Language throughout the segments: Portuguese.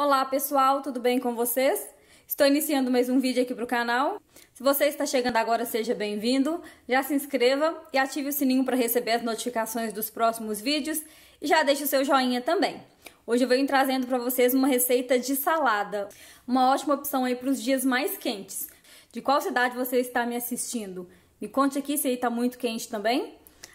Olá pessoal, tudo bem com vocês? Estou iniciando mais um vídeo aqui para o canal. Se você está chegando agora, seja bem-vindo. Já se inscreva e ative o sininho para receber as notificações dos próximos vídeos. E já deixe o seu joinha também. Hoje eu venho trazendo para vocês uma receita de salada. Uma ótima opção aí para os dias mais quentes. De qual cidade você está me assistindo? Me conte aqui se aí está muito quente também.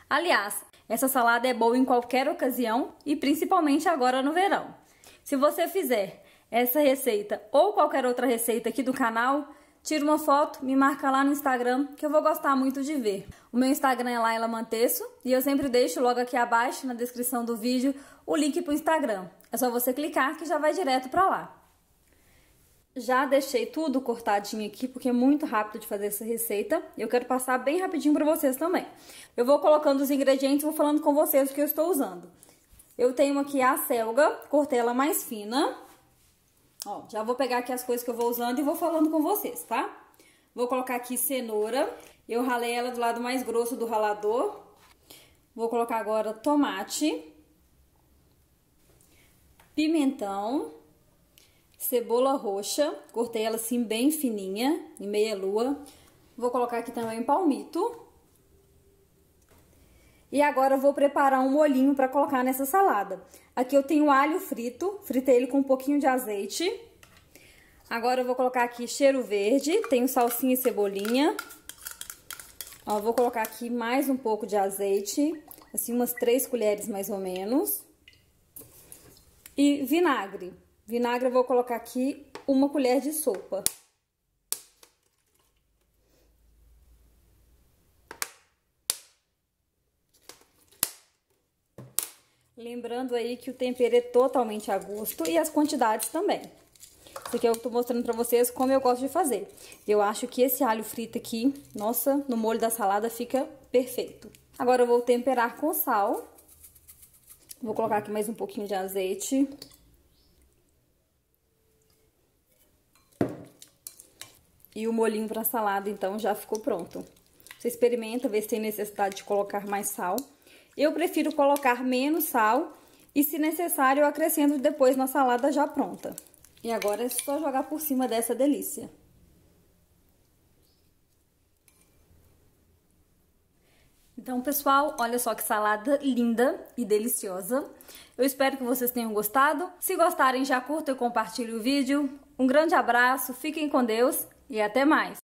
Aliás, essa salada é boa em qualquer ocasião e principalmente agora no verão. Se você fizer essa receita ou qualquer outra receita aqui do canal, tira uma foto, me marca lá no Instagram, que eu vou gostar muito de ver. O meu Instagram é ela Manteço e eu sempre deixo logo aqui abaixo, na descrição do vídeo, o link para o Instagram. É só você clicar que já vai direto para lá. Já deixei tudo cortadinho aqui, porque é muito rápido de fazer essa receita. Eu quero passar bem rapidinho para vocês também. Eu vou colocando os ingredientes e vou falando com vocês o que eu estou usando. Eu tenho aqui a selga, cortei ela mais fina. Ó, já vou pegar aqui as coisas que eu vou usando e vou falando com vocês, tá? Vou colocar aqui cenoura. Eu ralei ela do lado mais grosso do ralador. Vou colocar agora tomate. Pimentão. Cebola roxa. Cortei ela assim bem fininha, em meia lua. Vou colocar aqui também palmito. E agora eu vou preparar um molhinho para colocar nessa salada. Aqui eu tenho alho frito, fritei ele com um pouquinho de azeite. Agora eu vou colocar aqui cheiro verde, tenho salsinha e cebolinha. Ó, vou colocar aqui mais um pouco de azeite, assim umas três colheres mais ou menos. E vinagre. Vinagre eu vou colocar aqui uma colher de sopa. Lembrando aí que o tempero é totalmente a gosto e as quantidades também. Isso aqui é eu tô mostrando pra vocês como eu gosto de fazer. Eu acho que esse alho frito aqui, nossa, no molho da salada fica perfeito. Agora eu vou temperar com sal. Vou colocar aqui mais um pouquinho de azeite. E o molhinho pra salada, então, já ficou pronto. Você experimenta, vê se tem necessidade de colocar mais sal. Eu prefiro colocar menos sal e, se necessário, eu acrescento depois na salada já pronta. E agora é só jogar por cima dessa delícia. Então, pessoal, olha só que salada linda e deliciosa. Eu espero que vocês tenham gostado. Se gostarem, já curta e compartilhe o vídeo. Um grande abraço, fiquem com Deus e até mais!